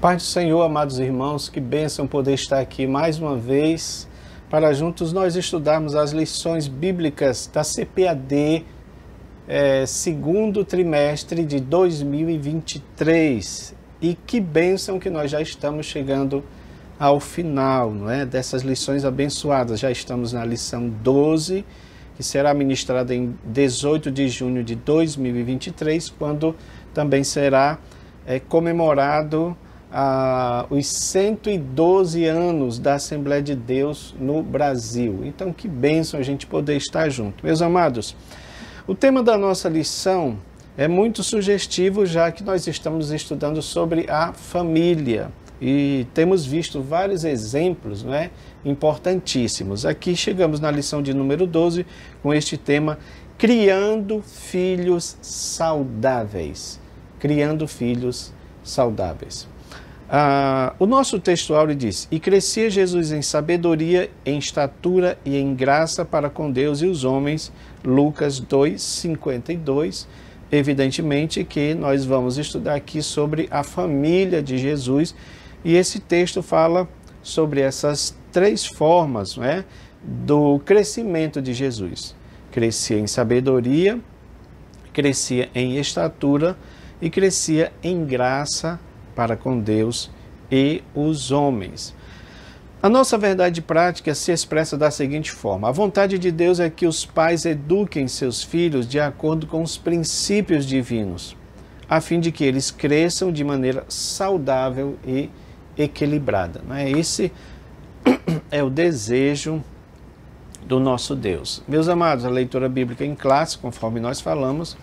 paz do Senhor, amados irmãos, que bênção poder estar aqui mais uma vez para juntos nós estudarmos as lições bíblicas da CPAD, é, segundo trimestre de 2023. E que bênção que nós já estamos chegando ao final não é? dessas lições abençoadas. Já estamos na lição 12, que será ministrada em 18 de junho de 2023, quando também será é, comemorado ah, os 112 anos da Assembleia de Deus no Brasil. Então, que bênção a gente poder estar junto. Meus amados, o tema da nossa lição é muito sugestivo, já que nós estamos estudando sobre a família e temos visto vários exemplos né, importantíssimos. Aqui chegamos na lição de número 12 com este tema: Criando Filhos Saudáveis. Criando Filhos Saudáveis. Ah, o nosso textual diz: E crescia Jesus em sabedoria, em estatura e em graça para com Deus e os homens. Lucas 2, 52. Evidentemente que nós vamos estudar aqui sobre a família de Jesus e esse texto fala sobre essas três formas né, do crescimento de Jesus: crescia em sabedoria, crescia em estatura e crescia em graça para com Deus e os homens. A nossa verdade prática se expressa da seguinte forma: a vontade de Deus é que os pais eduquem seus filhos de acordo com os princípios divinos, a fim de que eles cresçam de maneira saudável e equilibrada. é Esse é o desejo do nosso Deus. Meus amados, a leitura bíblica em classe, conforme nós falamos,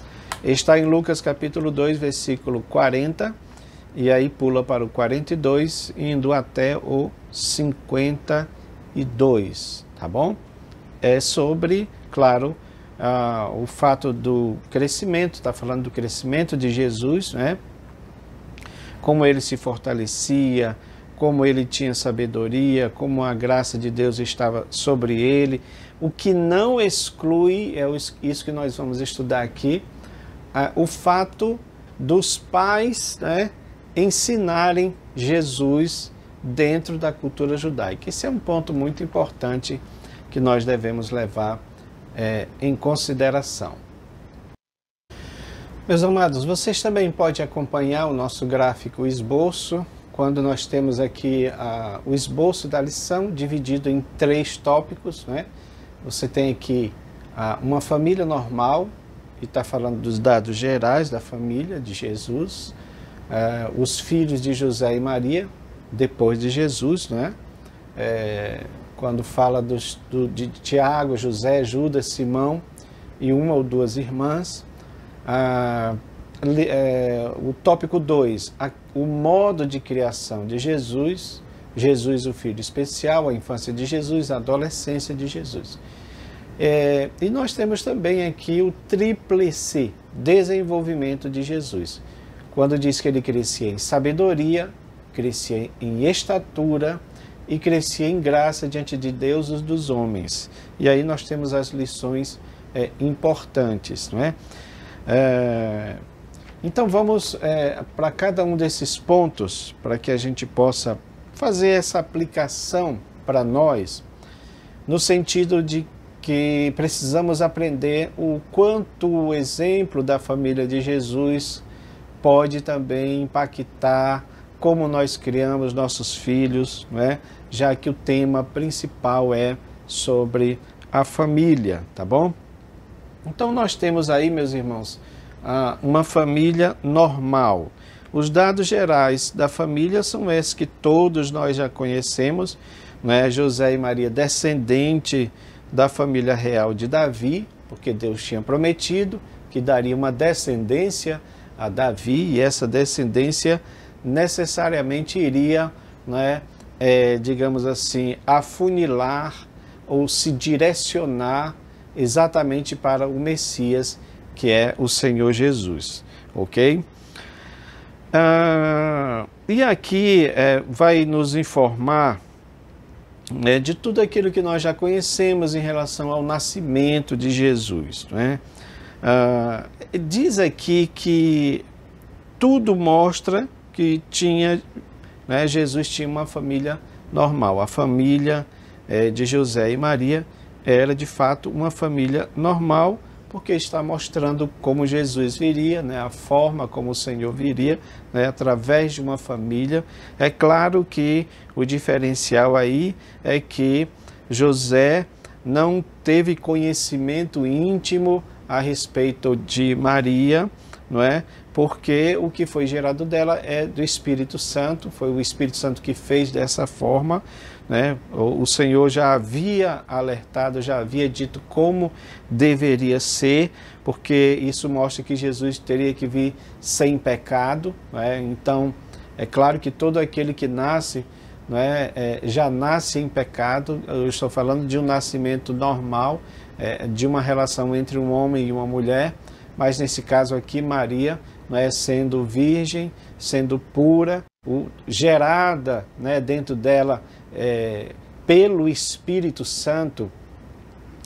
está em Lucas capítulo 2, versículo 40 e aí pula para o 42, indo até o 52, tá bom? É sobre, claro, ah, o fato do crescimento, está falando do crescimento de Jesus, né? Como ele se fortalecia, como ele tinha sabedoria, como a graça de Deus estava sobre ele. O que não exclui, é isso que nós vamos estudar aqui, ah, o fato dos pais, né? ensinarem Jesus dentro da cultura judaica. Esse é um ponto muito importante que nós devemos levar é, em consideração. Meus amados, vocês também podem acompanhar o nosso gráfico esboço, quando nós temos aqui a, o esboço da lição dividido em três tópicos. Né? Você tem aqui a, uma família normal, e está falando dos dados gerais da família de Jesus uh, os filhos de José e Maria, depois de Jesus, né? É, quando fala dos, do, de Tiago, José, Judas, Simão e uma ou duas irmãs. Ah, eh, o tópico 2, o modo de criação de Jesus, Jesus o Filho Especial, a infância de Jesus, a adolescência de Jesus. É, e nós temos também aqui o tríplice desenvolvimento de Jesus quando diz que ele crescia em sabedoria, crescia em estatura e crescia em graça diante de Deus e dos homens. E aí nós temos as lições é, importantes, não é? é então vamos é, para cada um desses pontos para que a gente possa fazer essa aplicação para nós, no sentido de que precisamos aprender o quanto o exemplo da família de Jesus pode também impactar como nós criamos nossos filhos, né? já que o tema principal é sobre a família, tá bom? Então nós temos aí, meus irmãos, uma família normal. Os dados gerais da família são esses que todos nós já conhecemos, né? José e Maria, descendente da família real de Davi, porque Deus tinha prometido que daria uma descendência a Davi, e essa descendência necessariamente iria, né, é, digamos assim, afunilar ou se direcionar exatamente para o Messias, que é o Senhor Jesus, ok? Ah, e aqui é, vai nos informar né, de tudo aquilo que nós já conhecemos em relação ao nascimento de Jesus, né? Ah, diz aqui que tudo mostra que tinha, né, Jesus tinha uma família normal. A família é, de José e Maria era de fato uma família normal, porque está mostrando como Jesus viria, né, a forma como o Senhor viria, né, através de uma família. É claro que o diferencial aí é que José não teve conhecimento íntimo a respeito de Maria, não é? Porque o que foi gerado dela é do Espírito Santo, foi o Espírito Santo que fez dessa forma, né? O Senhor já havia alertado, já havia dito como deveria ser, porque isso mostra que Jesus teria que vir sem pecado, né? Então, é claro que todo aquele que nasce é? é, já nasce em pecado. Eu estou falando de um nascimento normal, é, de uma relação entre um homem e uma mulher, mas nesse caso aqui, Maria, é? sendo virgem, sendo pura, o, gerada né, dentro dela é, pelo Espírito Santo.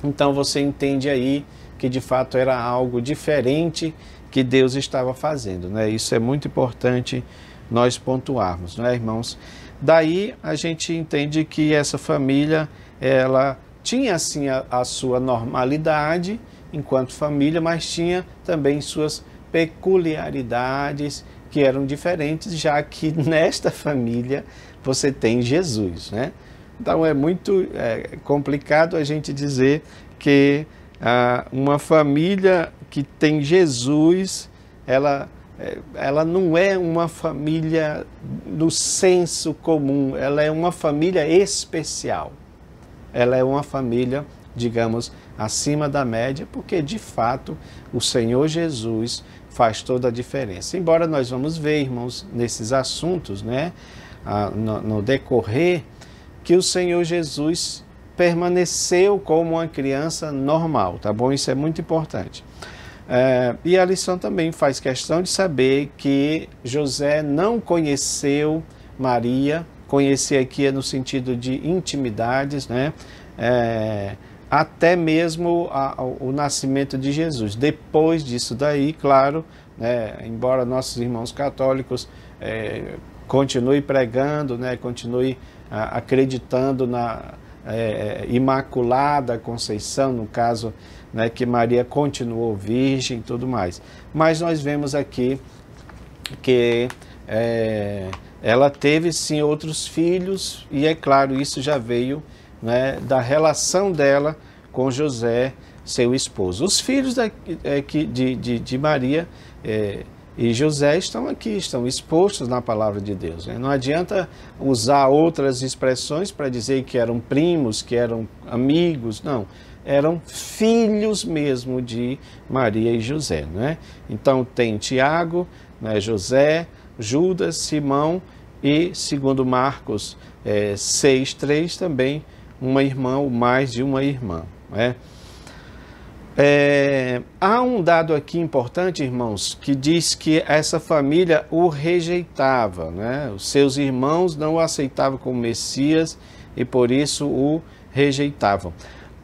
Então você entende aí que de fato era algo diferente que Deus estava fazendo. Né? Isso é muito importante nós pontuarmos, não é, irmãos? Daí a gente entende que essa família ela tinha assim a, a sua normalidade enquanto família, mas tinha também suas peculiaridades que eram diferentes, já que nesta família você tem Jesus, né? Então é muito é, complicado a gente dizer que ah, uma família que tem Jesus, ela é, ela não é uma família do senso comum, ela é uma família especial. Ela é uma família, digamos, acima da média, porque de fato o Senhor Jesus faz toda a diferença. Embora nós vamos ver, irmãos, nesses assuntos, né, no decorrer, que o Senhor Jesus permaneceu como uma criança normal, tá bom? Isso é muito importante. É, e a lição também faz questão de saber que José não conheceu Maria, conhecer aqui é no sentido de intimidades, né? É, até mesmo a, o nascimento de Jesus. Depois disso daí, claro, né, embora nossos irmãos católicos é, continuem pregando, né, continuem acreditando na é, é, Imaculada Conceição, no caso né, que Maria continuou virgem e tudo mais. Mas nós vemos aqui que é, ela teve sim outros filhos, e é claro, isso já veio né, da relação dela com José, seu esposo. Os filhos da, é, de, de, de, Maria é, e José estão aqui, estão expostos na palavra de Deus. Né? Não adianta usar outras expressões para dizer que eram primos, que eram amigos, não eram filhos mesmo de Maria e José. Né? Então tem Tiago, né, José, Judas, Simão e, segundo Marcos é, 6, 3, também uma irmã ou mais de uma irmã. Né? É, há um dado aqui importante, irmãos, que diz que essa família o rejeitava, né? Os seus irmãos não o aceitavam como Messias e por isso o rejeitavam.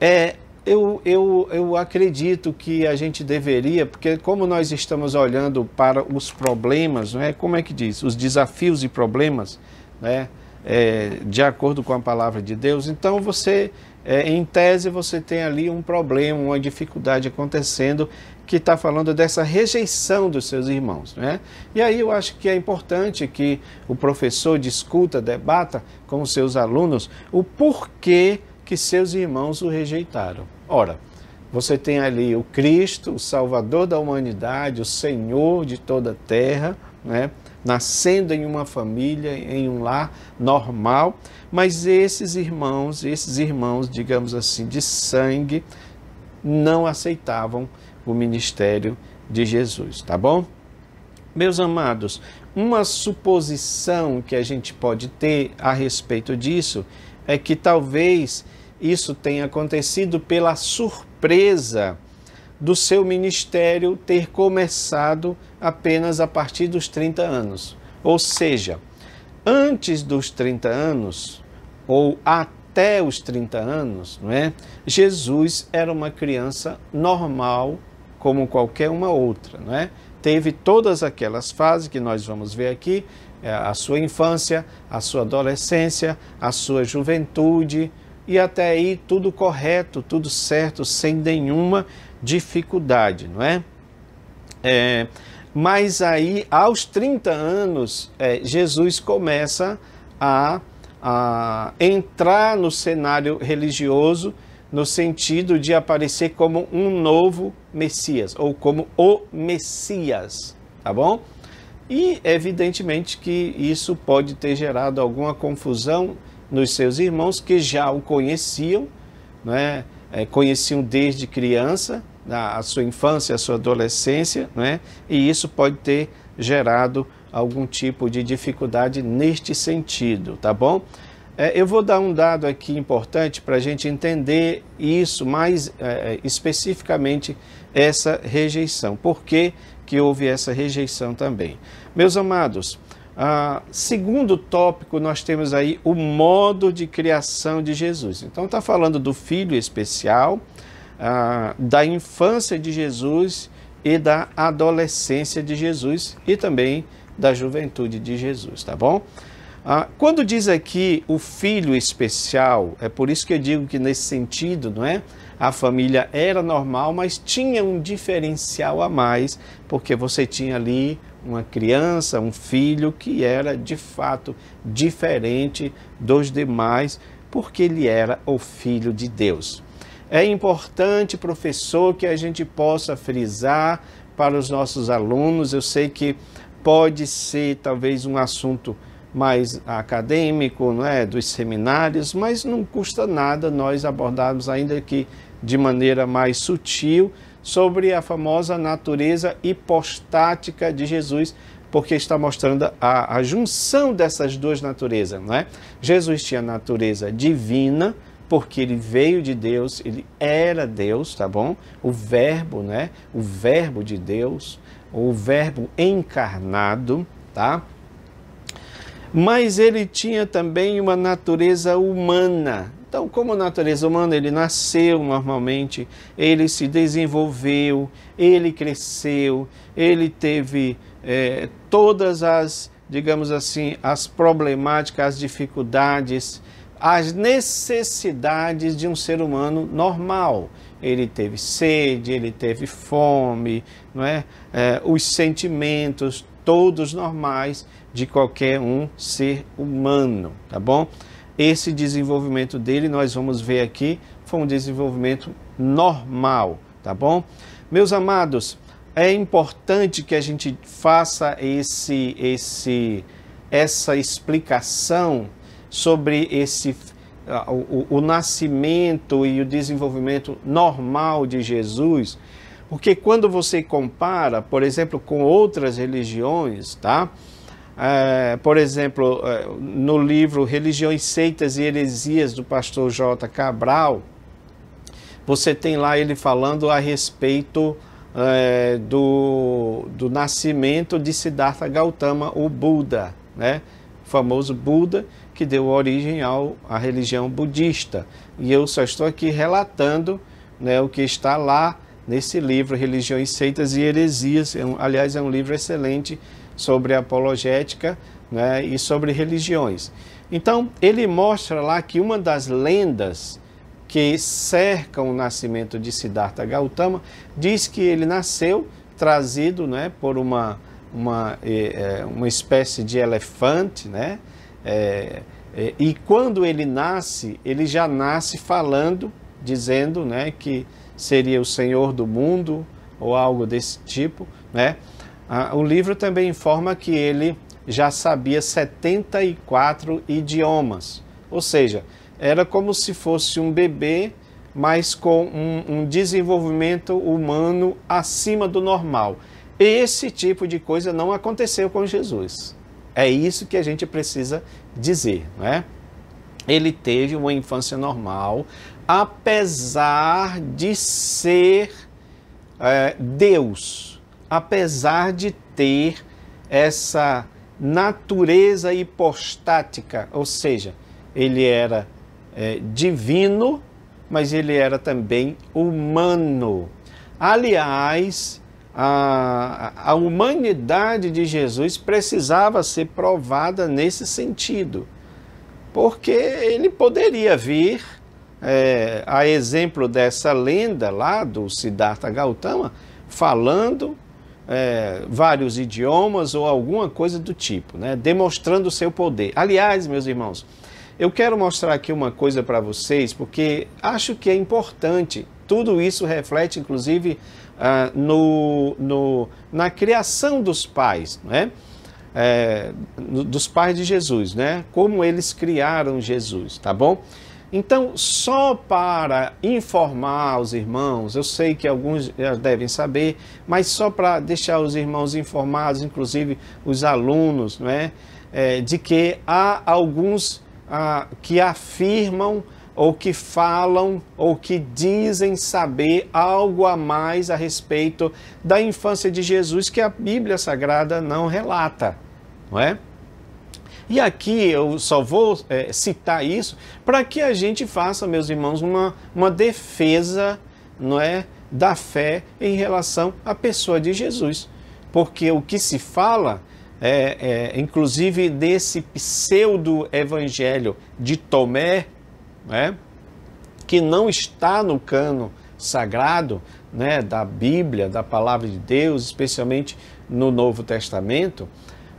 É, eu, eu, eu acredito que a gente deveria, porque como nós estamos olhando para os problemas, é? como é que diz? Os desafios e problemas, né, é, de acordo com a palavra de Deus, então você, é, em tese, você tem ali um problema, uma dificuldade acontecendo que está falando dessa rejeição dos seus irmãos. Né? E aí eu acho que é importante que o professor discuta, debata com os seus alunos o porquê que seus irmãos o rejeitaram. Ora, você tem ali o Cristo, o Salvador da humanidade, o Senhor de toda a terra, né? nascendo em uma família, em um lar normal, mas esses irmãos, esses irmãos, digamos assim, de sangue, não aceitavam o ministério de Jesus, tá bom? Meus amados, uma suposição que a gente pode ter a respeito disso é que talvez isso tem acontecido pela surpresa do seu ministério ter começado apenas a partir dos 30 anos. Ou seja, antes dos 30 anos, ou até os 30 anos, não é? Jesus era uma criança normal, como qualquer uma outra, não é? Teve todas aquelas fases que nós vamos ver aqui, eh, a sua infância, a sua adolescência, a sua juventude, e até aí tudo correto, tudo certo, sem nenhuma dificuldade, não é? é mas aí, aos 30 anos, é, Jesus começa a, a entrar no cenário religioso no sentido de aparecer como um novo Messias ou como o Messias, tá bom? E evidentemente que isso pode ter gerado alguma confusão nos seus irmãos que já o conheciam, né? É, conheciam desde criança, a sua infância, a sua adolescência, né? e isso pode ter gerado algum tipo de dificuldade neste sentido, tá bom? É, eu vou dar um dado aqui importante para a gente entender isso mais é, é, especificamente essa rejeição. Por que, que houve essa rejeição também? Meus amados, ah, segundo tópico, nós temos aí o modo de criação de Jesus. Então, está falando do filho especial, ah, da infância de Jesus e da adolescência de Jesus e também da juventude de Jesus, tá bom? Ah, quando diz aqui o filho especial, é por isso que eu digo que nesse sentido, não é? A família era normal, mas tinha um diferencial a mais, porque você tinha ali uma criança, um filho que era de fato diferente dos demais, porque ele era o filho de Deus. É importante, professor, que a gente possa frisar para os nossos alunos. Eu sei que pode ser talvez um assunto mais acadêmico, não é, dos seminários, mas não custa nada nós abordarmos ainda que de maneira mais sutil sobre a famosa natureza hipostática de Jesus, porque está mostrando a, a junção dessas duas naturezas, não é? Jesus tinha natureza divina, porque ele veio de Deus, ele era Deus, tá bom? O Verbo, né? O Verbo de Deus, o Verbo encarnado, tá? Mas ele tinha também uma natureza humana, então, como natureza humana, ele nasceu normalmente, ele se desenvolveu, ele cresceu, ele teve é, todas as, digamos assim, as problemáticas, as dificuldades, as necessidades de um ser humano normal. Ele teve sede, ele teve fome, não é? é os sentimentos, todos normais de qualquer um ser humano, tá bom? esse desenvolvimento dele, nós vamos ver aqui, foi um desenvolvimento normal, tá bom? Meus amados, é importante que a gente faça esse, esse, essa explicação sobre esse ah, o, o, nascimento e o desenvolvimento normal de Jesus, porque quando você compara, por exemplo, com outras religiões, tá? É, por exemplo, é, no livro Religiões, Seitas e Heresias, do pastor J. Cabral, você tem lá ele falando a respeito é, do, do nascimento de Siddhartha Gautama, o Buda, né? o famoso Buda, que deu origem ao, à religião budista. E eu só estou aqui relatando né, o que está lá nesse livro, Religiões, Seitas e Heresias. É um, aliás, é um livro excelente sobre apologética né, e sobre religiões. Então, ele mostra lá que uma das lendas que cercam o nascimento de Siddhartha Gautama diz que ele nasceu trazido né, por uma, uma, eh, eh, uma espécie de elefante, né? É, e quando ele nasce, ele já nasce falando, dizendo né, que seria o Senhor do mundo ou algo desse tipo, né? Ah, o livro também informa que ele já sabia 74 idiomas, ou seja, era como se fosse um bebê, mas com um, um desenvolvimento humano acima do normal. Esse tipo de coisa não aconteceu com Jesus. É isso que a gente precisa dizer, né? Ele teve uma infância normal, apesar de ser é, Deus apesar de ter essa natureza hipostática, ou seja, ele era é, divino, mas ele era também humano. Aliás, a, a humanidade de Jesus precisava ser provada nesse sentido, porque ele poderia vir, é, a exemplo dessa lenda lá do Siddhartha Gautama, falando é, vários idiomas ou alguma coisa do tipo, né? demonstrando o seu poder. Aliás, meus irmãos, eu quero mostrar aqui uma coisa para vocês, porque acho que é importante. Tudo isso reflete, inclusive, ah, no, no, na criação dos pais, né? É, dos pais de Jesus, né? Como eles criaram Jesus, tá bom? Então, só para informar os irmãos, eu sei que alguns já devem saber, mas só para deixar os irmãos informados, inclusive os alunos, não é? é de que há alguns ah, que afirmam ou que falam ou que dizem saber algo a mais a respeito da infância de Jesus que a Bíblia Sagrada não relata, não é? E aqui eu só vou é, citar isso para que a gente faça, meus irmãos, uma, uma defesa não é, da fé em relação à pessoa de Jesus. Porque o que se fala, é, é inclusive desse pseudo-evangelho de Tomé, né, que não está no cano sagrado, né, da Bíblia, da palavra de Deus, especialmente no Novo Testamento,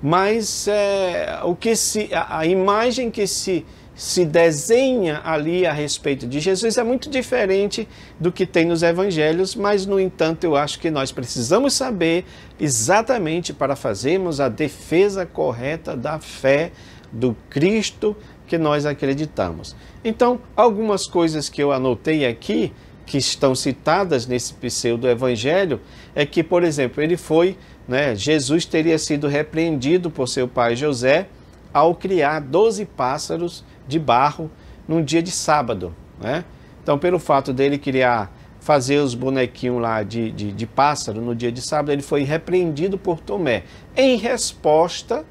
mas é, o que se, a, a imagem que se, se desenha ali a respeito de Jesus é muito diferente do que tem nos evangelhos, mas, no entanto, eu acho que nós precisamos saber exatamente para fazermos a defesa correta da fé do Cristo que nós acreditamos. Então, algumas coisas que eu anotei aqui, que estão citadas nesse pseudo-evangelho, é que, por exemplo, ele foi né, Jesus teria sido repreendido por seu pai José ao criar 12 pássaros de barro num dia de sábado. Né? Então, pelo fato dele criar, fazer os bonequinhos lá de, de, de pássaro no dia de sábado, ele foi repreendido por Tomé. Em resposta,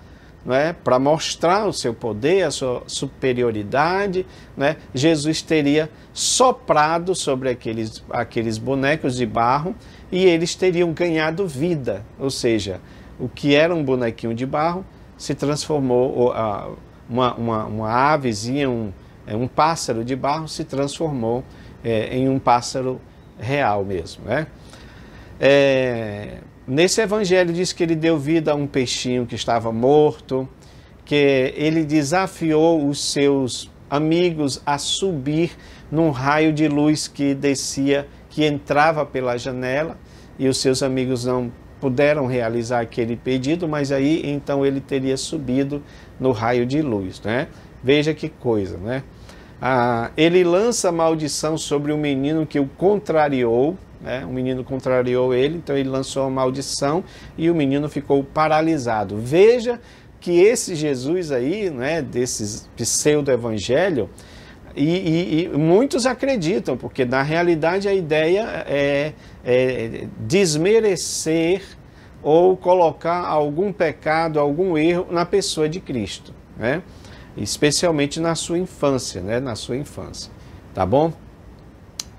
né, para mostrar o seu poder, a sua superioridade, né, Jesus teria soprado sobre aqueles, aqueles bonecos de barro e eles teriam ganhado vida, ou seja, o que era um bonequinho de barro se transformou, uma, uma, uma avezinha, um, é, um pássaro de barro se transformou é, em um pássaro real mesmo. Né? É, nesse evangelho diz que ele deu vida a um peixinho que estava morto, que ele desafiou os seus amigos a subir num raio de luz que descia que entrava pela janela e os seus amigos não puderam realizar aquele pedido, mas aí então ele teria subido no raio de luz, né? Veja que coisa, né? Ah, ele lança maldição sobre o um menino que o contrariou, né? o menino contrariou ele, então ele lançou a maldição e o menino ficou paralisado. Veja que esse Jesus aí, né, desses pseudo-evangelho, e, e, e, muitos acreditam, porque na realidade a ideia é, é, é, desmerecer ou colocar algum pecado, algum erro na pessoa de Cristo, né? especialmente na sua infância, né? na sua infância, tá bom?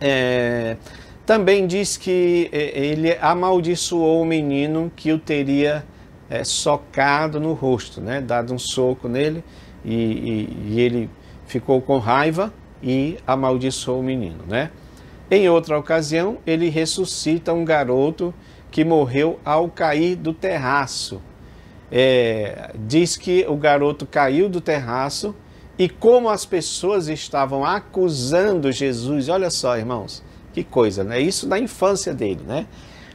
É, também diz que é, ele amaldiçoou o menino que o teria é, socado no rosto, né? dado um soco nele e, e ele ficou com raiva e amaldiçoou o menino, né? Em outra ocasião, ele ressuscita um garoto que morreu ao cair do terraço. É, diz que o garoto caiu do terraço e como as pessoas estavam acusando Jesus, olha só, irmãos, que coisa, né? Isso da infância dele, né?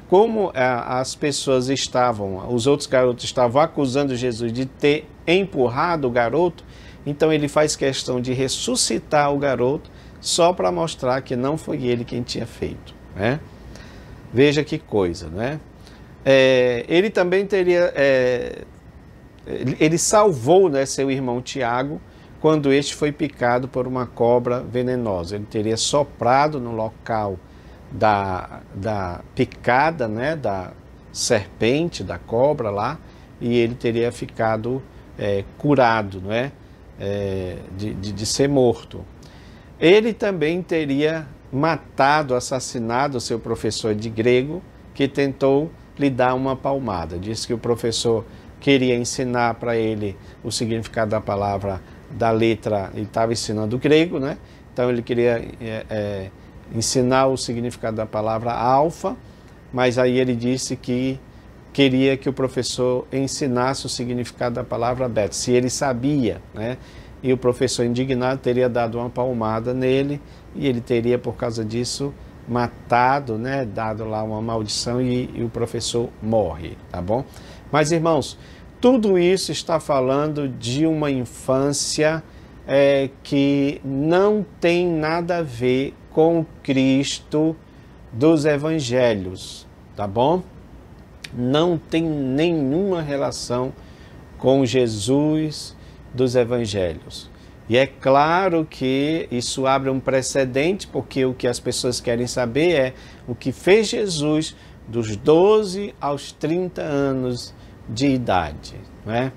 Como é, as pessoas estavam, os outros garotos estavam acusando Jesus de ter empurrado o garoto, então ele faz questão de ressuscitar o garoto só para mostrar que não foi ele quem tinha feito. Né? Veja que coisa, né? É, ele também teria. É, ele salvou né, seu irmão Tiago quando este foi picado por uma cobra venenosa. Ele teria soprado no local da, da picada né, da serpente, da cobra lá, e ele teria ficado é, curado, não é? é, de, de, de ser morto. Ele também teria matado, assassinado seu professor de grego, que tentou lhe dar uma palmada. Disse que o professor queria ensinar para ele o significado da palavra, da letra, ele estava ensinando grego, né? Então ele queria é, é, ensinar o significado da palavra alfa, mas aí ele disse que queria que o professor ensinasse o significado da palavra Beth. se ele sabia, né? E o professor indignado teria dado uma palmada nele e ele teria, por causa disso, matado, né? Dado lá uma maldição e, e o professor morre, tá bom? Mas, irmãos, tudo isso está falando de uma infância é, que não tem nada a ver com o Cristo dos evangelhos, tá bom? não tem nenhuma relação com Jesus dos evangelhos. E é claro que isso abre um precedente, porque o que as pessoas querem saber é o que fez Jesus dos 12 aos 30 anos de idade. Né?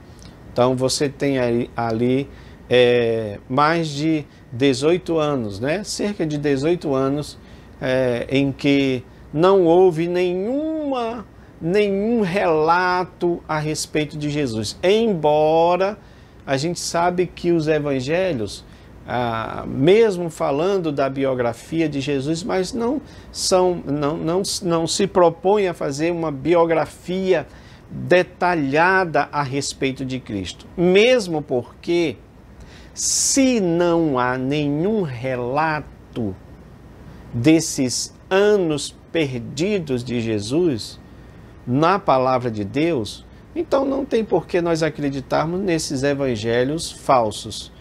Então você tem ali, ali é, mais de 18 anos, né? cerca de 18 anos, é, em que não houve nenhuma nenhum relato a respeito de Jesus. Embora a gente sabe que os evangelhos, ah, mesmo falando da biografia de Jesus, mas não são, não, não, não se propõem a fazer uma biografia detalhada a respeito de Cristo. Mesmo porque, se não há nenhum relato desses anos perdidos de Jesus, na palavra de Deus, então não tem por que nós acreditarmos nesses evangelhos falsos.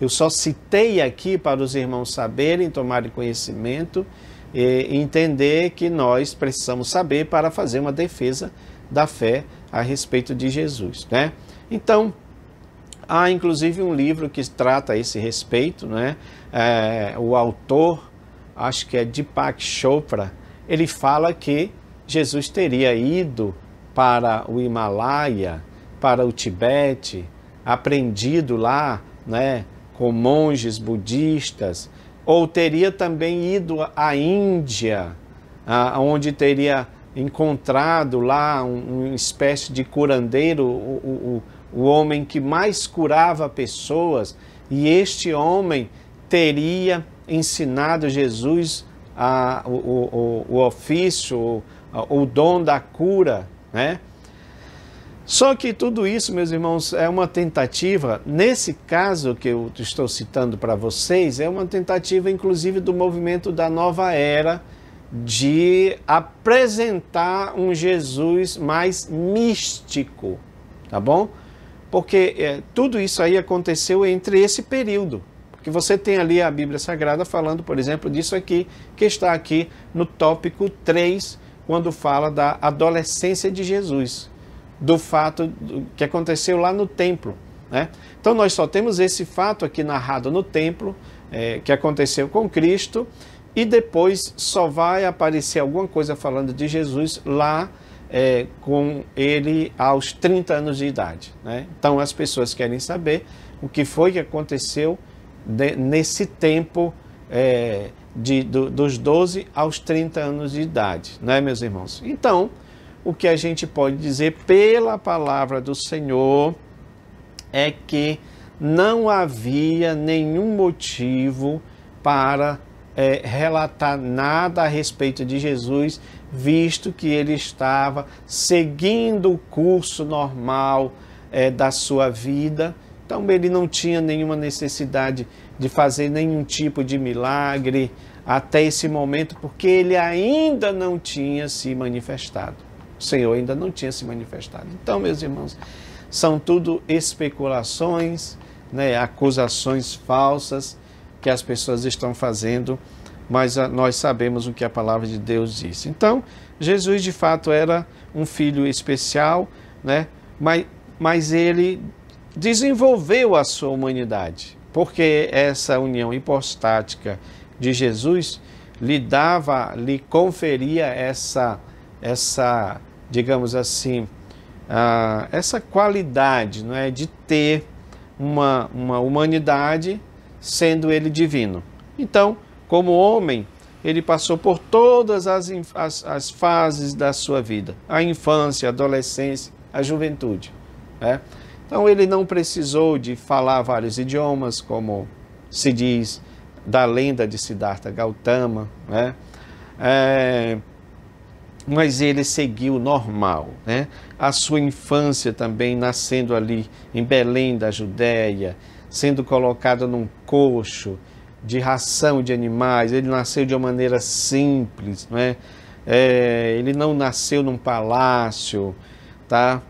Eu só citei aqui para os irmãos saberem, tomarem conhecimento e entender que nós precisamos saber para fazer uma defesa da fé a respeito de Jesus, né? Então, há inclusive um livro que trata a esse respeito, né? É, o autor, acho que é Deepak Chopra, ele fala que Jesus teria ido para o Himalaia, para o Tibete, aprendido lá, né, com monges budistas, ou teria também ido à Índia, onde teria encontrado lá um, uma espécie de curandeiro, o, o, o homem que mais curava pessoas, e este homem teria ensinado Jesus a, o, o, o ofício, o dom da cura, né? Só que tudo isso, meus irmãos, é uma tentativa, nesse caso que eu estou citando para vocês, é uma tentativa inclusive do movimento da nova era de apresentar um Jesus mais místico, tá bom? Porque é, tudo isso aí aconteceu entre esse período. Que você tem ali a Bíblia Sagrada falando, por exemplo, disso aqui, que está aqui no tópico 3 quando fala da adolescência de Jesus, do fato que aconteceu lá no templo. Né? Então, nós só temos esse fato aqui narrado no templo, é, que aconteceu com Cristo, e depois só vai aparecer alguma coisa falando de Jesus lá é, com ele aos 30 anos de idade. Né? Então, as pessoas querem saber o que foi que aconteceu de, nesse tempo. É, de, do, dos 12 aos 30 anos de idade, não é, meus irmãos? Então, o que a gente pode dizer pela palavra do Senhor é que não havia nenhum motivo para é, relatar nada a respeito de Jesus, visto que ele estava seguindo o curso normal é, da sua vida. Então, ele não tinha nenhuma necessidade de de fazer nenhum tipo de milagre até esse momento, porque ele ainda não tinha se manifestado. O Senhor ainda não tinha se manifestado. Então, meus irmãos, são tudo especulações, né, acusações falsas que as pessoas estão fazendo, mas ah, nós sabemos o que a palavra de Deus diz. Então, Jesus de fato era um filho especial, né, mas, mas ele desenvolveu a sua humanidade porque essa união hipostática de Jesus lhe dava, lhe conferia essa, essa digamos assim, uh, essa qualidade não é, de ter uma, uma humanidade sendo ele divino. Então, como homem, ele passou por todas as, as, as fases da sua vida: a infância, a adolescência, a juventude. Né? Então ele não precisou de falar vários idiomas, como se diz da lenda de Siddhartha Gautama, né? É, mas ele seguiu normal, né? A sua infância também nascendo ali em Belém da Judéia, sendo colocado num coxo de ração de animais. Ele nasceu de uma maneira simples, né? É, ele não nasceu num palácio, tá?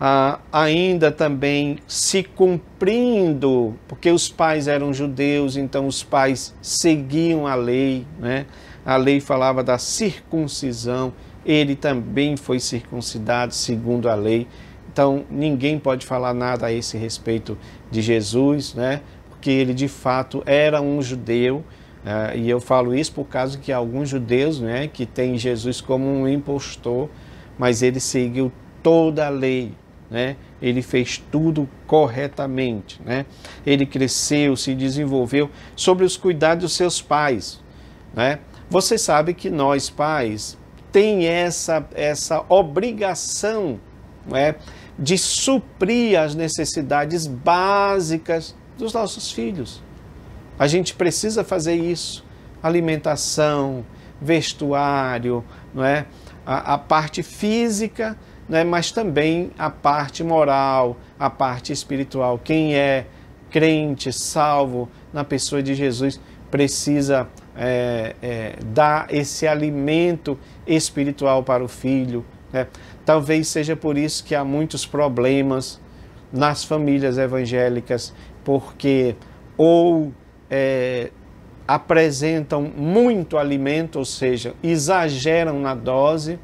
ah, ainda também se cumprindo, porque os pais eram judeus, então os pais seguiam a lei, né? a lei falava da circuncisão, ele também foi circuncidado segundo a lei. Então ninguém pode falar nada a esse respeito de Jesus, né? porque ele de fato era um judeu. Uh, e eu falo isso por causa que alguns judeus, né, que têm Jesus como um impostor, mas ele seguiu toda a lei, né? Ele fez tudo corretamente, né? Ele cresceu, se desenvolveu sobre os cuidados dos seus pais, né? Você sabe que nós pais tem essa essa obrigação, né? De suprir as necessidades básicas dos nossos filhos. A gente precisa fazer isso. Alimentação, vestuário, não é? a, a parte física né, mas também a parte moral, a parte espiritual. Quem é crente, salvo na pessoa de Jesus, precisa é, é, dar esse alimento espiritual para o filho. Né? Talvez seja por isso que há muitos problemas nas famílias evangélicas, porque ou é, apresentam muito alimento, ou seja, exageram na dose,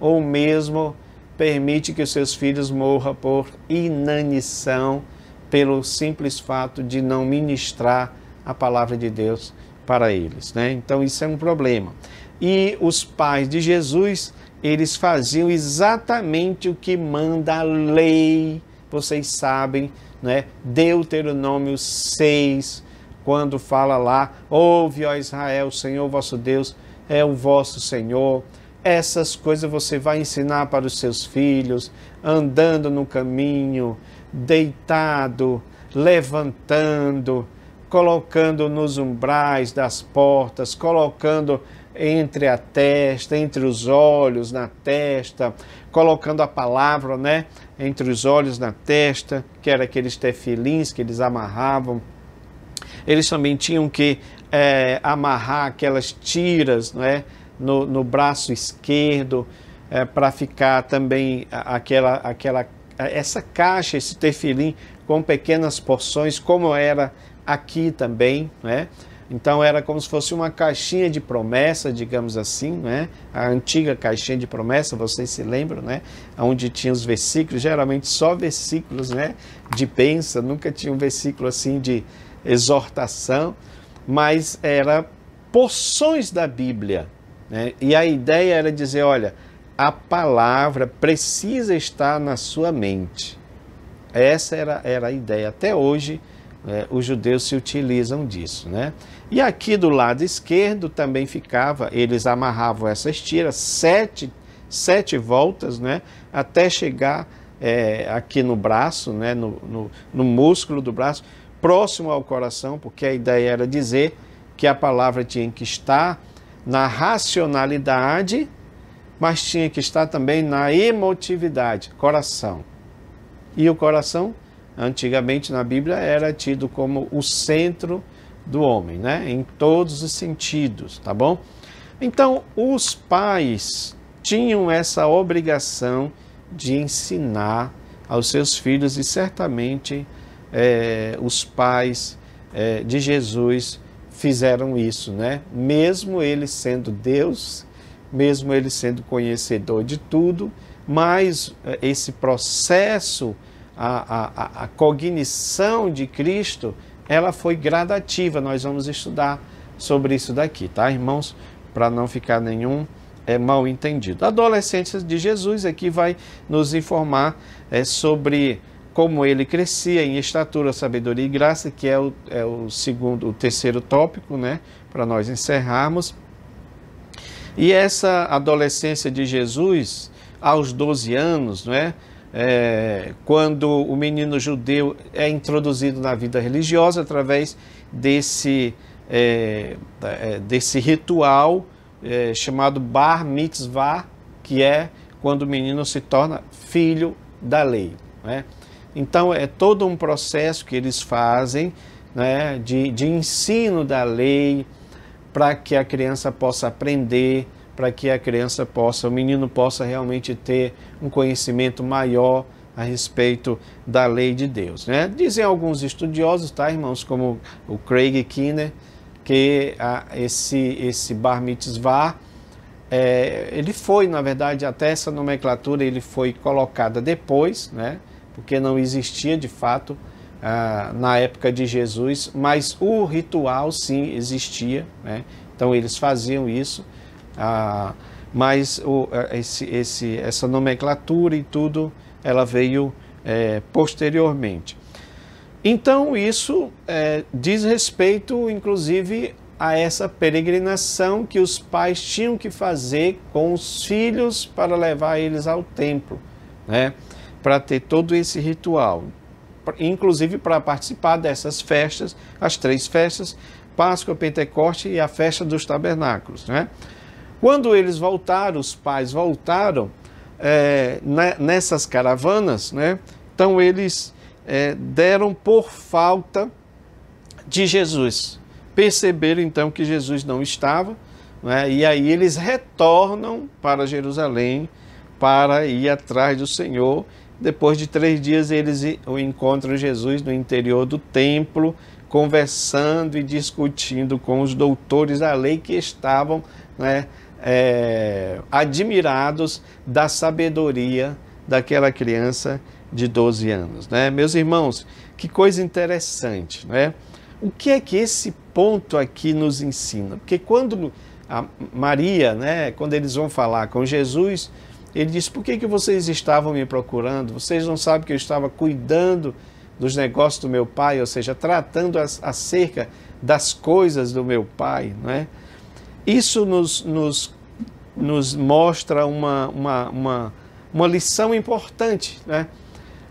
ou mesmo permite que os seus filhos morram por inanição, pelo simples fato de não ministrar a palavra de Deus para eles. Né? Então isso é um problema. E os pais de Jesus, eles faziam exatamente o que manda a lei. Vocês sabem, né? Deuteronômio 6, quando fala lá: Ouve, ó Israel, o Senhor vosso Deus é o vosso Senhor essas coisas você vai ensinar para os seus filhos, andando no caminho, deitado, levantando, colocando nos umbrais das portas, colocando entre a testa, entre os olhos, na testa, colocando a palavra, né, entre os olhos, na testa, que era aqueles tefilins que eles amarravam. Eles também tinham que é, amarrar aquelas tiras, não é? no, no braço esquerdo, é, para ficar também aquela, aquela essa caixa, esse tefilim com pequenas porções, como era aqui também, né? Então era como se fosse uma caixinha de promessa, digamos assim, né? A antiga caixinha de promessa, vocês se lembram, né? Onde tinha os versículos, geralmente só versículos, né? De pensa nunca tinha um versículo assim de exortação, mas era porções da Bíblia, né? E a ideia era dizer: olha, a palavra precisa estar na sua mente. Essa era, era a ideia. Até hoje, é, os judeus se utilizam disso. Né? E aqui do lado esquerdo também ficava, eles amarravam essas tiras, sete, sete voltas, né? até chegar é, aqui no braço, né? No, no, no músculo do braço, próximo ao coração, porque a ideia era dizer que a palavra tinha que estar na racionalidade, mas tinha que estar também na emotividade, coração. E o coração, antigamente na Bíblia, era tido como o centro do homem, né? Em todos os sentidos, tá bom? Então, os pais tinham essa obrigação de ensinar aos seus filhos e certamente é, os pais é, de Jesus fizeram isso, né? Mesmo ele sendo Deus, mesmo ele sendo conhecedor de tudo, mas eh, esse processo, a, a, a cognição de Cristo, ela foi gradativa. Nós vamos estudar sobre isso daqui, tá, irmãos? Para não ficar nenhum é, mal entendido. A adolescência de Jesus aqui é vai nos informar é, sobre como ele crescia em estatura, sabedoria e graça, que é o, é o segundo, o terceiro tópico, né, para nós encerrarmos. E essa adolescência de Jesus, aos 12 anos, não é? É, quando o menino judeu é introduzido na vida religiosa através desse, é, é, desse ritual é, chamado Bar Mitzvah, que é quando o menino se torna filho da lei. Né? Então, é todo um processo que eles fazem né, de, de ensino da lei para que a criança possa aprender, para que a criança possa, o menino possa realmente ter um conhecimento maior a respeito da lei de Deus. Né? Dizem alguns estudiosos, tá, irmãos, como o Craig Kinner, que a esse, esse bar mitzvah, é, ele foi, na verdade, até essa nomenclatura ele foi colocada depois, né? porque não existia de fato ah, na época de Jesus, mas o ritual sim existia, né? então eles faziam isso, ah, mas ah, esse, esse, essa nomenclatura e tudo ela veio eh, posteriormente. Então isso eh, diz respeito, inclusive, a essa peregrinação que os pais tinham que fazer com os filhos para levar eles ao templo, né? para ter todo esse ritual, inclusive para participar dessas festas, as três festas, Páscoa, Pentecoste e a festa dos tabernáculos. Né? Quando eles voltaram, os pais voltaram é, né, nessas caravanas, né? então eles é, deram por falta de Jesus. Perceberam então que Jesus não estava, né? e aí eles retornam para Jerusalém para ir atrás do Senhor depois de três dias, eles o encontram Jesus no interior do templo, conversando e discutindo com os doutores da lei que estavam né, é, admirados da sabedoria daquela criança de 12 anos. Né? Meus irmãos, que coisa interessante. Né? O que é que esse ponto aqui nos ensina? Porque quando a Maria, né, quando eles vão falar com Jesus, ele disse: Por que, que vocês estavam me procurando? Vocês não sabem que eu estava cuidando dos negócios do meu pai, ou seja, tratando acerca das coisas do meu pai. Não é? Isso nos, nos, nos mostra uma, uma, uma, uma lição importante, né?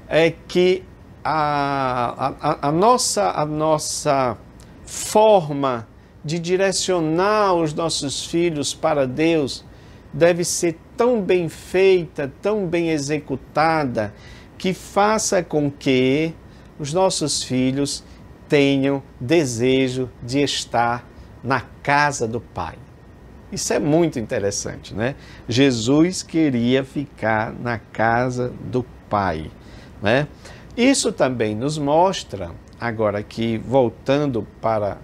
é que a, a, a, nossa, a nossa forma de direcionar os nossos filhos para Deus deve ser tão bem feita, tão bem executada, que faça com que os nossos filhos tenham desejo de estar na casa do Pai. Isso é muito interessante, né? Jesus queria ficar na casa do Pai, né? Isso também nos mostra, agora que voltando para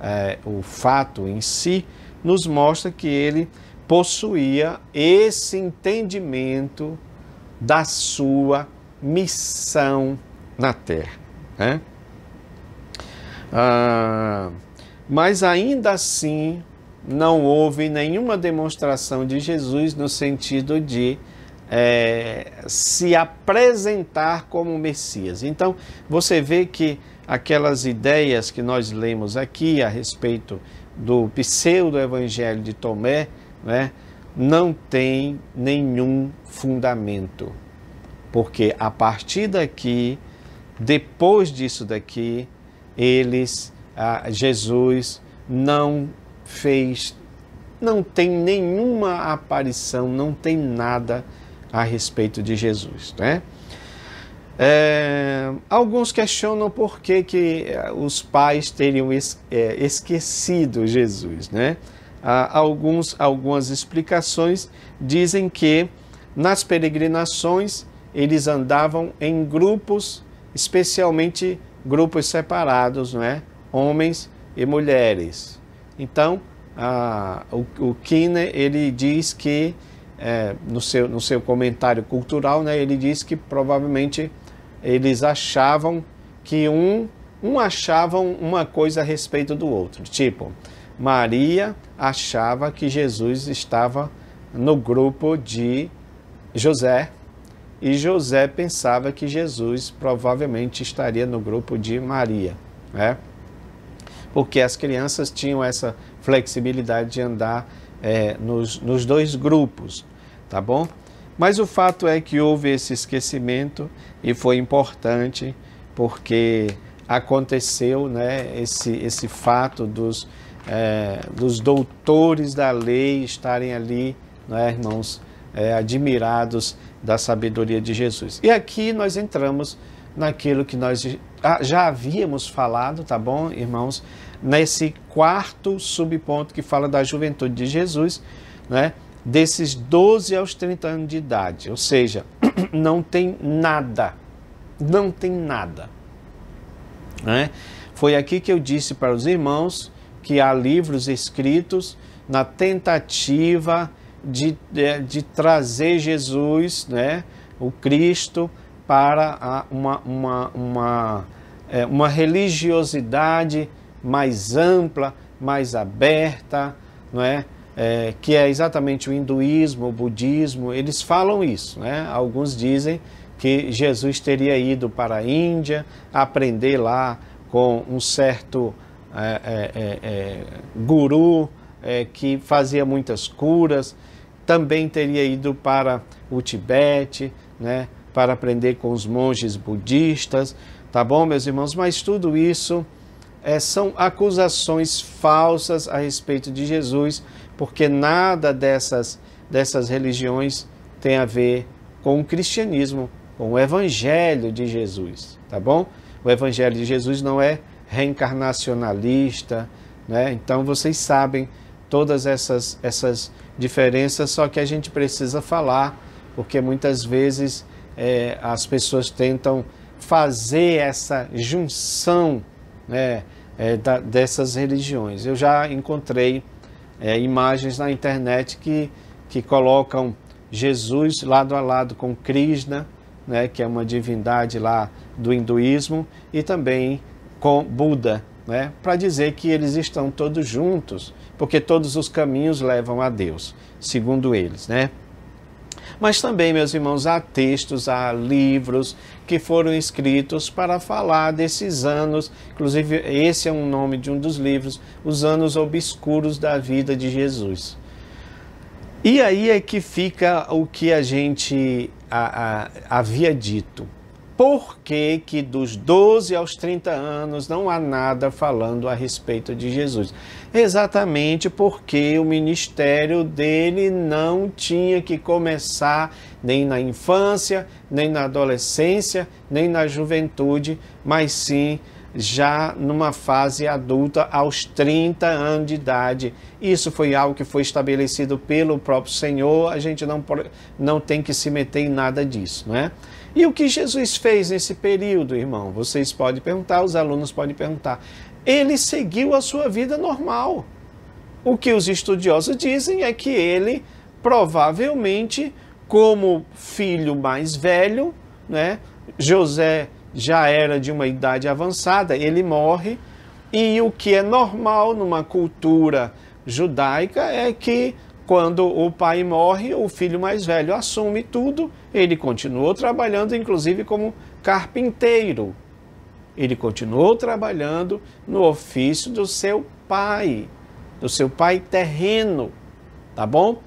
é, o fato em si, nos mostra que ele possuía esse entendimento da sua missão na terra. Né? Ah, mas ainda assim, não houve nenhuma demonstração de Jesus no sentido de é, se apresentar como Messias. Então, você vê que aquelas ideias que nós lemos aqui a respeito do pseudo-evangelho de Tomé, né, não tem nenhum fundamento. Porque a partir daqui, depois disso daqui, eles, ah, Jesus não fez, não tem nenhuma aparição, não tem nada a respeito de Jesus, né? É, alguns questionam por que, que eh, os pais teriam es, é, esquecido Jesus, né? alguns, algumas explicações dizem que nas peregrinações eles andavam em grupos, especialmente grupos separados, não é? homens e mulheres. Então, o, o Kine, ele diz que, é, no, seu, no seu comentário cultural, né, ele diz que provavelmente eles achavam que um, um achavam uma coisa a respeito do outro. Tipo, Maria achava que Jesus estava no grupo de José e José pensava que Jesus provavelmente estaria no grupo de Maria, né? Porque as crianças tinham essa flexibilidade de andar é, nos, nos dois grupos, tá bom? Mas o fato é que houve esse esquecimento e foi importante porque aconteceu né, esse, esse fato dos é, dos doutores da lei estarem ali, é, irmãos, é, admirados da sabedoria de Jesus. E aqui nós entramos naquilo que nós já havíamos falado, tá bom, irmãos, nesse quarto subponto que fala da juventude de Jesus, né, desses 12 aos 30 anos de idade. Ou seja, não tem nada, não tem nada. Né? Foi aqui que eu disse para os irmãos que há livros escritos na tentativa de, de, de trazer Jesus, né, o Cristo, para a, uma, uma, uma, é, uma religiosidade mais ampla, mais aberta, não é? É, que é exatamente o hinduísmo, o budismo, eles falam isso. Né? Alguns dizem que Jesus teria ido para a Índia aprender lá com um certo é é, é, é, guru é, que fazia muitas curas, também teria ido para o Tibete, né, para aprender com os monges budistas, tá bom, meus irmãos? Mas tudo isso são acusações falsas a respeito de Jesus, porque nada dessas, dessas religiões tem a ver com o cristianismo, com o evangelho de Jesus, tá bom? O evangelho de Jesus não é reencarnacionalista, né? Então vocês sabem todas essas, essas diferenças, só que a gente precisa falar, porque muitas vezes é, as pessoas tentam fazer essa junção né, é, da, dessas religiões. Eu já encontrei é, imagens na internet que, que colocam Jesus lado a lado com Krishna, né, que é uma divindade lá do hinduísmo, e também com Buda, né, para dizer que eles estão todos juntos, porque todos os caminhos levam a Deus, segundo eles, né? Mas também, meus irmãos, há textos, há livros que foram escritos para falar desses anos, inclusive esse é um nome de um dos livros, Os Anos Obscuros da Vida de Jesus. E aí é que fica o que a gente a, a, havia dito por que, que dos 12 aos 30 anos não há nada falando a respeito de Jesus? Exatamente porque o ministério dele não tinha que começar nem na infância, nem na adolescência, nem na juventude, mas sim já numa fase adulta, aos 30 anos de idade. Isso foi algo que foi estabelecido pelo próprio Senhor, a gente não, não tem que se meter em nada disso, não é? E o que Jesus fez nesse período, irmão? Vocês podem perguntar, os alunos podem perguntar. Ele seguiu a sua vida normal. O que os estudiosos dizem é que ele, provavelmente, como filho mais velho, né? José já era de uma idade avançada, ele morre. E o que é normal numa cultura judaica é que quando o pai morre, o filho mais velho assume tudo. Ele continuou trabalhando, inclusive, como carpinteiro. Ele continuou trabalhando no ofício do seu pai, do seu pai terreno. Tá bom?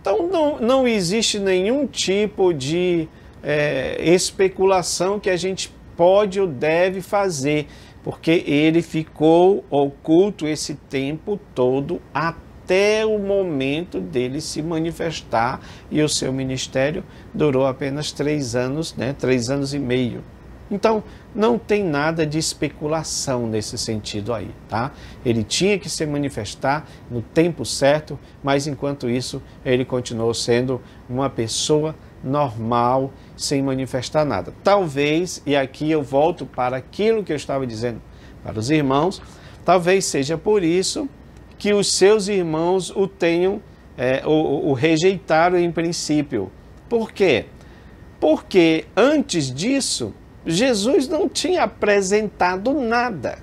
Então, não, não existe nenhum tipo de é, especulação que a gente pode ou deve fazer, porque ele ficou oculto esse tempo todo à até o momento dele se manifestar e o seu ministério durou apenas três anos, né, três anos e meio. Então, não tem nada de especulação nesse sentido aí, tá? Ele tinha que se manifestar no tempo certo, mas enquanto isso, ele continuou sendo uma pessoa normal, sem manifestar nada. Talvez, e aqui eu volto para aquilo que eu estava dizendo para os irmãos, talvez seja por isso que os seus irmãos o tenham, é, o, o rejeitaram em princípio. Por quê? Porque antes disso, Jesus não tinha apresentado nada.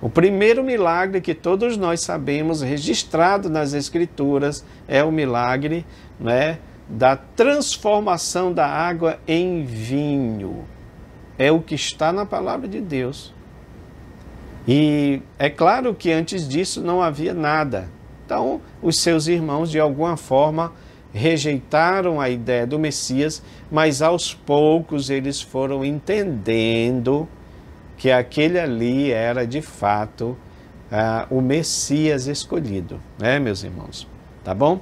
O primeiro milagre que todos nós sabemos, registrado nas Escrituras, é o milagre né, da transformação da água em vinho. É o que está na palavra de Deus. E é claro que antes disso não havia nada. Então, os seus irmãos, de alguma forma, rejeitaram a ideia do Messias, mas aos poucos eles foram entendendo que aquele ali era de fato ah, o Messias escolhido, né, meus irmãos? Tá bom?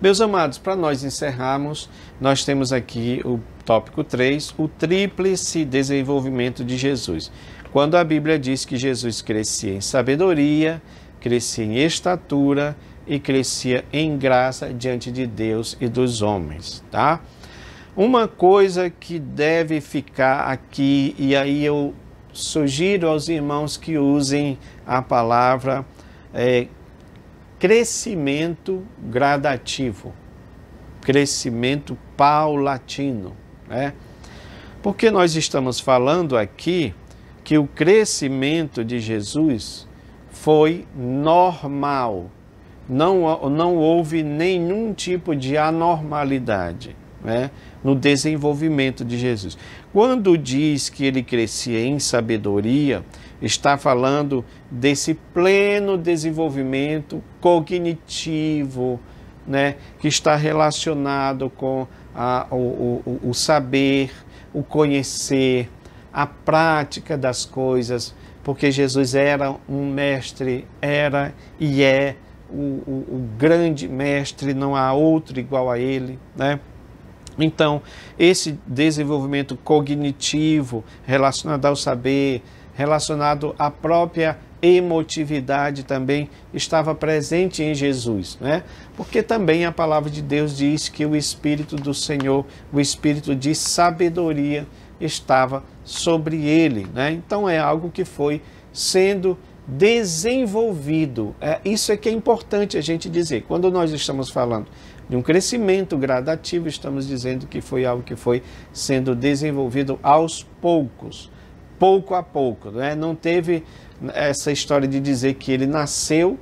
Meus amados, para nós encerrarmos, nós temos aqui o tópico 3, o tríplice desenvolvimento de Jesus. Quando a Bíblia diz que Jesus crescia em sabedoria, crescia em estatura e crescia em graça diante de Deus e dos homens, tá? Uma coisa que deve ficar aqui, e aí eu sugiro aos irmãos que usem a palavra é, crescimento gradativo, crescimento paulatino, né? Porque nós estamos falando aqui que o crescimento de Jesus foi normal. Não, não houve nenhum tipo de anormalidade né, no desenvolvimento de Jesus. Quando diz que ele crescia em sabedoria, está falando desse pleno desenvolvimento cognitivo, né, que está relacionado com a, o, o, o saber, o conhecer, a prática das coisas, porque Jesus era um mestre, era e é o, o, o grande mestre, não há outro igual a ele, né? Então, esse desenvolvimento cognitivo relacionado ao saber, relacionado à própria emotividade também estava presente em Jesus, né? Porque também a palavra de Deus diz que o espírito do Senhor, o espírito de sabedoria estava sobre ele. Né? Então é algo que foi sendo desenvolvido. É, isso é que é importante a gente dizer. Quando nós estamos falando de um crescimento gradativo, estamos dizendo que foi algo que foi sendo desenvolvido aos poucos, pouco a pouco. Né? Não teve essa história de dizer que ele nasceu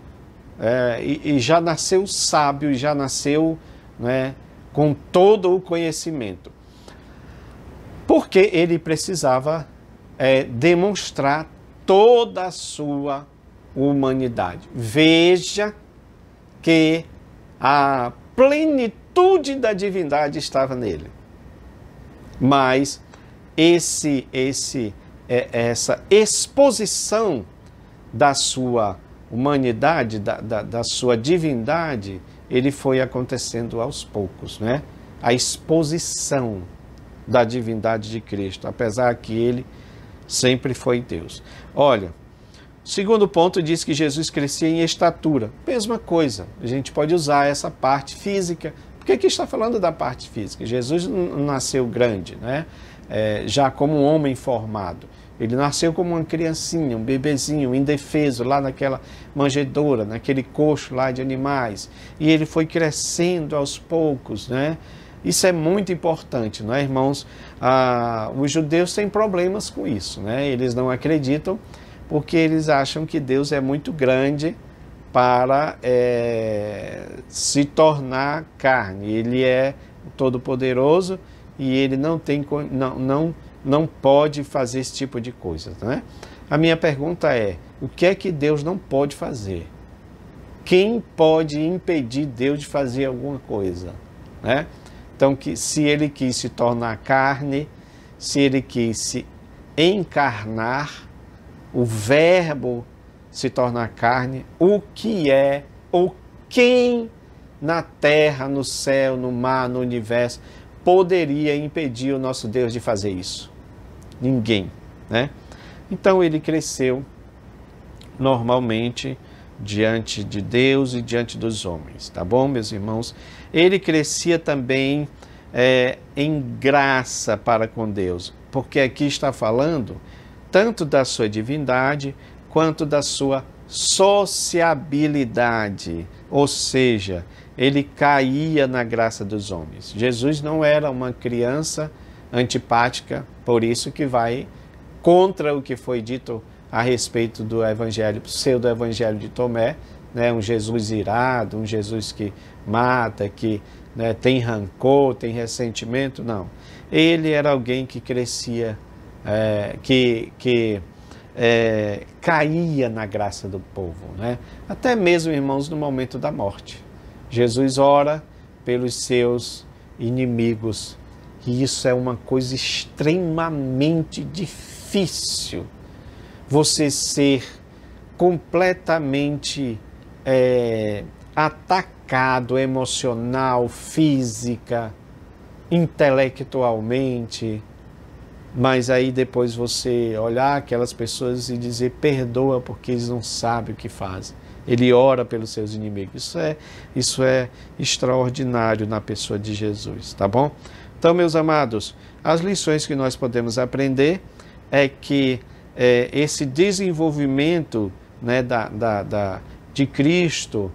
é, e, e, já nasceu sábio, já nasceu né, com todo o conhecimento porque ele precisava é, demonstrar toda a sua humanidade. Veja que a plenitude da divindade estava nele. Mas esse, esse, é, essa exposição da sua humanidade, da, da, da, sua divindade, ele foi acontecendo aos poucos, né? A exposição da divindade de Cristo, apesar que ele sempre foi Deus. Olha, segundo ponto diz que Jesus crescia em estatura. Mesma coisa, a gente pode usar essa parte física. Por que aqui está falando da parte física? Jesus nasceu grande, né? É, já como um homem formado. Ele nasceu como uma criancinha, um bebezinho, indefeso, lá naquela manjedoura, naquele coxo lá de animais. E ele foi crescendo aos poucos, né? Isso é muito importante, não é, irmãos? Ah, os judeus têm problemas com isso, né? Eles não acreditam porque eles acham que Deus é muito grande para é, se tornar carne. Ele é todo-poderoso e ele não tem não, não não pode fazer esse tipo de coisa, é? A minha pergunta é: o que é que Deus não pode fazer? Quem pode impedir Deus de fazer alguma coisa, né? Então, que se ele quis se tornar carne, se ele quis se encarnar, o verbo se tornar carne, o que é ou quem na terra, no céu, no mar, no universo poderia impedir o nosso Deus de fazer isso? Ninguém, né? Então ele cresceu normalmente diante de Deus e diante dos homens, tá bom, meus irmãos? Ele crescia também é, em graça para com Deus, porque aqui está falando tanto da sua divindade quanto da sua sociabilidade, ou seja, ele caía na graça dos homens. Jesus não era uma criança antipática, por isso que vai contra o que foi dito a respeito do evangelho, pseudo evangelho de Tomé, né, um Jesus irado, um Jesus que mata, que né, tem rancor, tem ressentimento, não. Ele era alguém que crescia, é, que, que é, caía na graça do povo, né? até mesmo, irmãos, no momento da morte. Jesus ora pelos seus inimigos, e isso é uma coisa extremamente difícil você ser completamente é, atacado emocional, física, intelectualmente, mas aí depois você olhar aquelas pessoas e dizer perdoa porque eles não sabem o que fazem. Ele ora pelos seus inimigos. Isso é, isso é extraordinário na pessoa de Jesus, tá bom? Então, meus amados, as lições que nós podemos aprender é que é, esse desenvolvimento né, da, da, da, de Cristo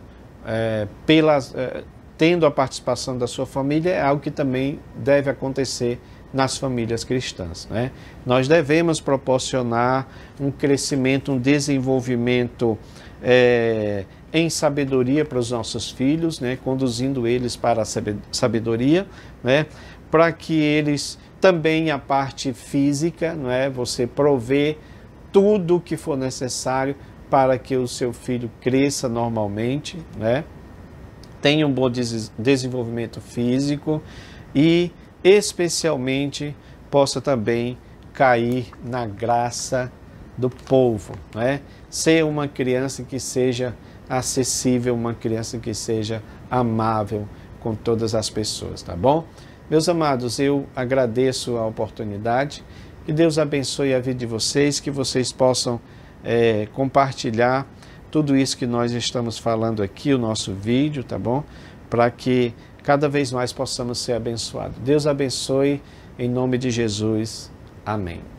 é, pelas, é, tendo a participação da sua família é algo que também deve acontecer nas famílias cristãs. Né? Nós devemos proporcionar um crescimento, um desenvolvimento é, em sabedoria para os nossos filhos, né? conduzindo eles para a sabedoria, né? para que eles também a parte física, não é? Você prover tudo o que for necessário para que o seu filho cresça normalmente, né? Tenha um bom des desenvolvimento físico e especialmente possa também cair na graça do povo, né? Ser uma criança que seja acessível, uma criança que seja amável com todas as pessoas, tá bom? Meus amados, eu agradeço a oportunidade. Que Deus abençoe a vida de vocês, que vocês possam é, compartilhar tudo isso que nós estamos falando aqui, o nosso vídeo, tá bom? Para que cada vez mais possamos ser abençoados. Deus abençoe, em nome de Jesus. Amém.